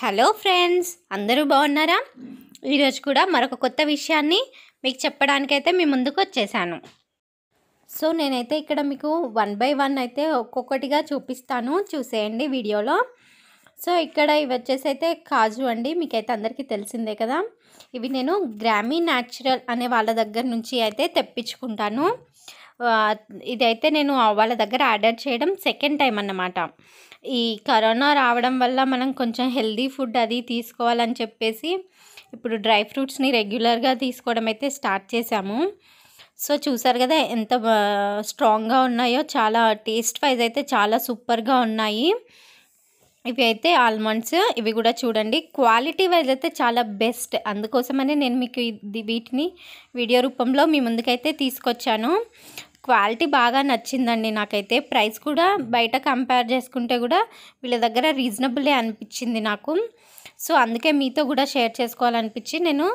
hello friends అందరూ బాగున్నారా ఈరోజు కూడా మరొక కొత్త విషయాన్ని మీకు చెప్పడానికైతే మీ ముందుకు వచ్చేసాను సో నేనైతే ఇక్కడ మీకు వన్ బై వన్ అయితే ఒక్కొక్కటిగా చూపిస్తాను చూసేయండి వీడియోలో సో ఇక్కడ ఇవి వచ్చేసి అయితే కాజు అండి మీకైతే అందరికీ తెలిసిందే కదా ఇవి నేను గ్రామీ న్యాచురల్ అనే వాళ్ళ దగ్గర నుంచి అయితే తెప్పించుకుంటాను ఇదైతే నేను వాళ్ళ దగ్గర ఆర్డర్ చేయడం సెకండ్ టైం అన్నమాట ఈ కరోనా రావడం వల్ల మనం కొంచెం హెల్దీ ఫుడ్ అది తీసుకోవాలని చెప్పేసి ఇప్పుడు డ్రై ఫ్రూట్స్ని రెగ్యులర్గా తీసుకోవడం అయితే స్టార్ట్ చేశాము సో చూసారు కదా ఎంత స్ట్రాంగ్గా ఉన్నాయో చాలా టేస్ట్ వైజ్ అయితే చాలా సూపర్గా ఉన్నాయి ఇవి అయితే ఆల్మండ్స్ ఇవి కూడా చూడండి క్వాలిటీ వైజ్ అయితే చాలా బెస్ట్ అందుకోసమనే నేను మీకు ఇది వీటిని వీడియో రూపంలో మీ ముందుకైతే తీసుకొచ్చాను క్వాలిటీ బాగా నచ్చిందండి నాకైతే ప్రైస్ కూడా బయట కంపేర్ చేసుకుంటే కూడా వీళ్ళ దగ్గర రీజనబులే అనిపించింది నాకు సో అందుకే మీతో కూడా షేర్ చేసుకోవాలనిపించి నేను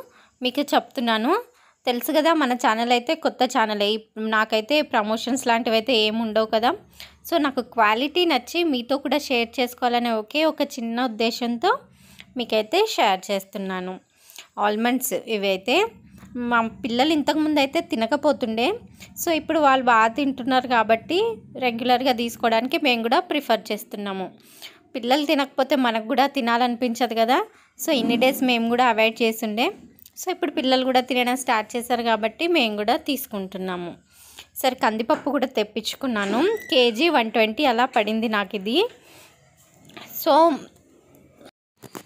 మీకు చెప్తున్నాను తెలుసు కదా మన ఛానల్ అయితే కొత్త ఛానలే నాకైతే ప్రమోషన్స్ లాంటివి అయితే ఏమి ఉండవు కదా సో నాకు క్వాలిటీ నచ్చి మీతో కూడా షేర్ చేసుకోవాలనే ఒకే ఒక చిన్న ఉద్దేశంతో మీకైతే షేర్ చేస్తున్నాను ఆల్మండ్స్ ఇవైతే మా పిల్లలు ఇంతకుముందు అయితే తినకపోతుండే సో ఇప్పుడు వాళ్ళు బాగా తింటున్నారు కాబట్టి రెగ్యులర్గా తీసుకోవడానికి మేము కూడా ప్రిఫర్ చేస్తున్నాము పిల్లలు తినకపోతే మనకు కూడా తినాలనిపించదు కదా సో ఇన్ని డేస్ మేము కూడా అవాయిడ్ చేసిండే సో ఇప్పుడు పిల్లలు కూడా తినడం స్టార్ట్ చేశారు కాబట్టి మేము కూడా తీసుకుంటున్నాము సరే కందిపప్పు కూడా తెప్పించుకున్నాను కేజీ వన్ ట్వంటీ అలా పడింది నాకు ఇది సో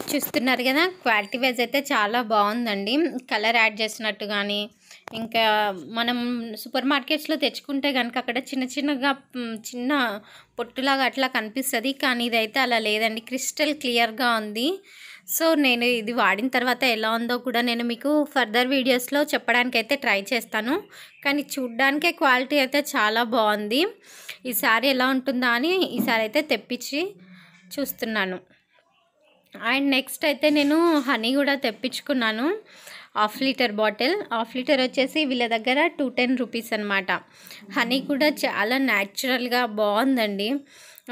చూస్తున్నారు కదా క్వాలిటీ వైజ్ అయితే చాలా బాగుందండి కలర్ యాడ్ చేసినట్టు కానీ ఇంకా మనం సూపర్ మార్కెట్స్లో తెచ్చుకుంటే కనుక అక్కడ చిన్న చిన్నగా చిన్న పొట్టులాగా అట్లా కనిపిస్తుంది కానీ ఇదైతే అలా లేదండి క్రిస్టల్ క్లియర్గా ఉంది సో నేను ఇది వాడిన తర్వాత ఎలా ఉందో కూడా నేను మీకు ఫర్దర్ వీడియోస్లో చెప్పడానికి అయితే ట్రై చేస్తాను కానీ చూడ్డానికే క్వాలిటీ అయితే చాలా బాగుంది ఈసారి ఎలా ఉంటుందా అని ఈసారి అయితే తెప్పించి చూస్తున్నాను అండ్ నెక్స్ట్ అయితే నేను హనీ కూడా తెప్పించుకున్నాను half litre bottle half litre వచ్చేసి వీళ్ళ దగ్గర టూ టెన్ రూపీస్ అనమాట హనీ కూడా చాలా న్యాచురల్గా బాగుందండి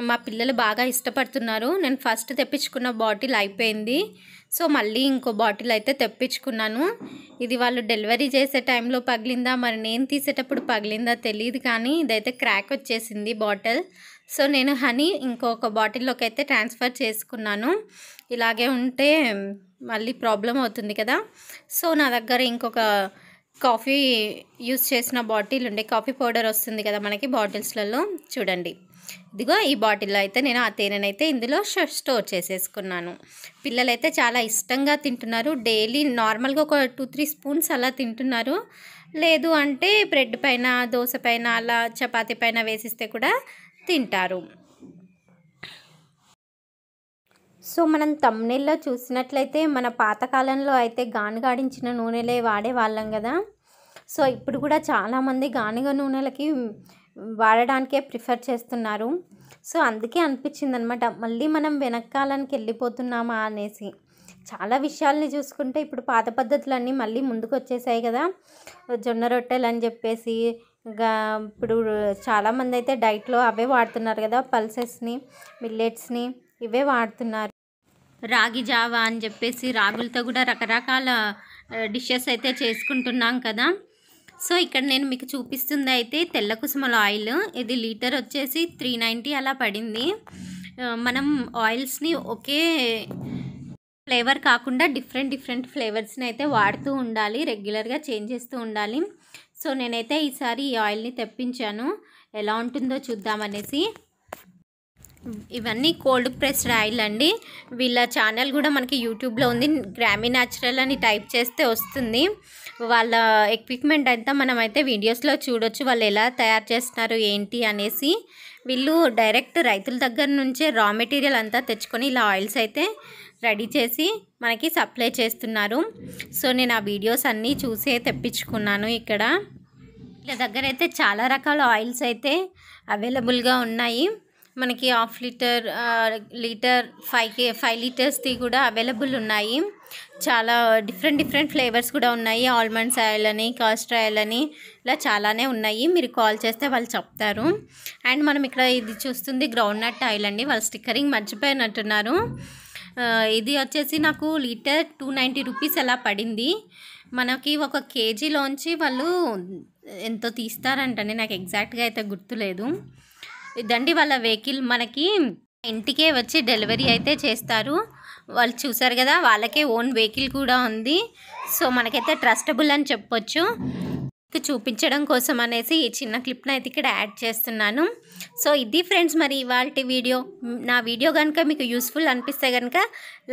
మా పిల్లలు బాగా ఇష్టపడుతున్నారు నేను ఫస్ట్ తెప్పించుకున్న బాటిల్ అయిపోయింది సో మళ్ళీ ఇంకో బాటిల్ అయితే తెప్పించుకున్నాను ఇది వాళ్ళు డెలివరీ చేసే టైంలో పగిలిందా మరి నేను తీసేటప్పుడు పగిలిందా తెలియదు కానీ ఇదైతే క్రాక్ వచ్చేసింది బాటిల్ సో నేను హనీ ఇంకొక బాటిల్లోకి అయితే ట్రాన్స్ఫర్ చేసుకున్నాను ఇలాగే ఉంటే మళ్ళీ ప్రాబ్లం అవుతుంది కదా సో నా దగ్గర ఇంకొక కాఫీ యూస్ చేసిన బాటిల్ ఉండే కాఫీ పౌడర్ వస్తుంది కదా మనకి బాటిల్స్లలో చూడండి ఇదిగో ఈ బాటిల్లో అయితే నేను ఆ తేనెనైతే ఇందులో స్టోర్ చేసేసుకున్నాను పిల్లలైతే చాలా ఇష్టంగా తింటున్నారు డైలీ నార్మల్గా ఒక టూ త్రీ స్పూన్స్ అలా తింటున్నారు లేదు అంటే బ్రెడ్ పైన దోశ పైన అలా చపాతీ పైన వేసిస్తే కూడా తింటారు సో మనం తమ్నెల్లో చూసినట్లయితే మన పాతకాలంలో అయితే గానుగాడించిన నూనెలే వాడే వాళ్ళం కదా సో ఇప్పుడు కూడా చాలామంది గానుగ నూనెలకి వాడడానికే ప్రిఫర్ చేస్తున్నారు సో అందుకే అనిపించింది అనమాట మళ్ళీ మనం వెనకాలనికి వెళ్ళిపోతున్నామా అనేసి చాలా విషయాల్ని చూసుకుంటే ఇప్పుడు పాత పద్ధతులన్నీ మళ్ళీ ముందుకు వచ్చేసాయి కదా జొన్న రొట్టెలు అని చెప్పేసి ఇప్పుడు చాలామంది అయితే డైట్లో అవే వాడుతున్నారు కదా పల్సెస్ని మిల్లెట్స్ని ఇవే వాడుతున్నారు రాగి జావా అని చెప్పేసి రాగులతో కూడా రకరకాల డిషెస్ అయితే చేసుకుంటున్నాం కదా సో ఇక్కడ నేను మీకు చూపిస్తుంది అయితే తెల్ల కుసుమల ఆయిల్ ఇది లీటర్ వచ్చేసి త్రీ నైంటీ అలా పడింది మనం ఆయిల్స్ని ఒకే ఫ్లేవర్ కాకుండా డిఫరెంట్ డిఫరెంట్ ఫ్లేవర్స్ని అయితే వాడుతూ ఉండాలి రెగ్యులర్గా చేంజ్ చేస్తూ ఉండాలి సో నేనైతే ఈసారి ఈ ఆయిల్ని తెప్పించాను ఎలా ఉంటుందో చూద్దామనేసి ఇవన్నీ కోల్డ్ ప్రెస్డ్ ఆయిల్ అండి వీళ్ళ ఛానల్ కూడా మనకి యూట్యూబ్లో ఉంది గ్రామీ న్యాచురల్ అని టైప్ చేస్తే వస్తుంది వాళ్ళ ఎక్విప్మెంట్ అంతా మనమైతే వీడియోస్లో చూడొచ్చు వాళ్ళు ఎలా తయారు చేస్తున్నారు ఏంటి అనేసి వీళ్ళు డైరెక్ట్ రైతుల దగ్గర నుంచే రా మెటీరియల్ అంతా తెచ్చుకొని ఇలా ఆయిల్స్ అయితే రెడీ చేసి మనకి సప్లై చేస్తున్నారు సో నేను ఆ వీడియోస్ అన్నీ చూసే తెప్పించుకున్నాను ఇక్కడ వీళ్ళ దగ్గర అయితే చాలా రకాల ఆయిల్స్ అయితే అవైలబుల్గా ఉన్నాయి మనకి హాఫ్ లీటర్ లీటర్ ఫైవ్ కే ఫైవ్ లీటర్స్ది కూడా అవైలబుల్ ఉన్నాయి చాలా డిఫరెంట్ డిఫరెంట్ ఫ్లేవర్స్ కూడా ఉన్నాయి ఆల్మండ్స్ ఆయిల్ అని కాస్టర్ ఆయిల్ అని ఇలా చాలానే ఉన్నాయి మీరు కాల్ చేస్తే వాళ్ళు చెప్తారు అండ్ మనం ఇక్కడ ఇది చూస్తుంది గ్రౌండ్ నట్ ఆయిల్ అండి వాళ్ళు స్టిక్కరింగ్ మర్చిపోయినట్టున్నారు ఇది వచ్చేసి నాకు లీటర్ టూ నైంటీ రూపీస్ అలా పడింది మనకి ఒక కేజీలోంచి వాళ్ళు ఎంతో తీస్తారంటండి నాకు ఎగ్జాక్ట్గా అయితే గుర్తులేదు దండి వాళ్ళ వెహికల్ మనకి ఇంటికే వచ్చి డెలివరీ అయితే చేస్తారు వాళ్ళు చూసారు కదా వాళ్ళకే ఓన్ వెహికల్ కూడా ఉంది సో మనకైతే ట్రస్టబుల్ అని చెప్పొచ్చు చూపించడం కోసం అనేసి ఈ చిన్న క్లిప్ని అయితే ఇక్కడ యాడ్ చేస్తున్నాను సో ఇది ఫ్రెండ్స్ మరి ఇవాళ వీడియో నా వీడియో కనుక మీకు యూస్ఫుల్ అనిపిస్తే కనుక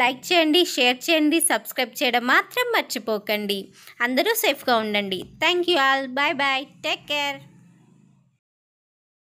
లైక్ చేయండి షేర్ చేయండి సబ్స్క్రైబ్ చేయడం మాత్రం మర్చిపోకండి అందరూ సేఫ్గా ఉండండి thank you all bye bye take care